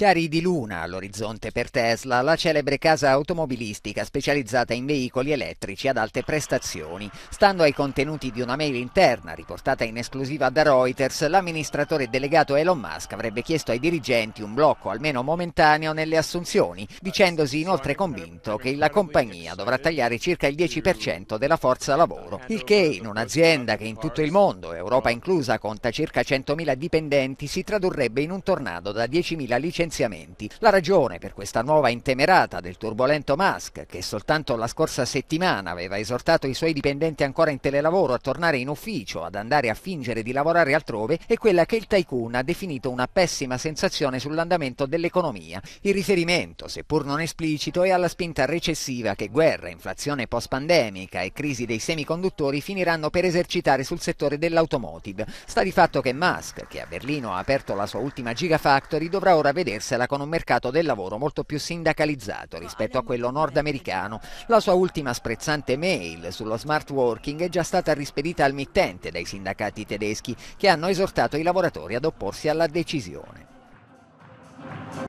Chiari di luna all'orizzonte per Tesla, la celebre casa automobilistica specializzata in veicoli elettrici ad alte prestazioni. Stando ai contenuti di una mail interna riportata in esclusiva da Reuters, l'amministratore delegato Elon Musk avrebbe chiesto ai dirigenti un blocco almeno momentaneo nelle assunzioni, dicendosi inoltre convinto che la compagnia dovrà tagliare circa il 10% della forza lavoro, il che in un'azienda che in tutto il mondo, Europa inclusa, conta circa 100.000 dipendenti, si tradurrebbe in un tornado da 10.000 licenziati licenziamenti. La ragione per questa nuova intemerata del turbolento Musk, che soltanto la scorsa settimana aveva esortato i suoi dipendenti ancora in telelavoro a tornare in ufficio, ad andare a fingere di lavorare altrove, è quella che il tycoon ha definito una pessima sensazione sull'andamento dell'economia. Il riferimento, seppur non esplicito, è alla spinta recessiva che guerra, inflazione post-pandemica e crisi dei semiconduttori finiranno per esercitare sul settore dell'automotive. Sta di fatto che Musk, che a Berlino ha aperto la sua ultima Gigafactory, dovrà ora vedere commerciala con un mercato del lavoro molto più sindacalizzato rispetto a quello nordamericano. La sua ultima sprezzante mail sullo smart working è già stata rispedita al mittente dai sindacati tedeschi che hanno esortato i lavoratori ad opporsi alla decisione.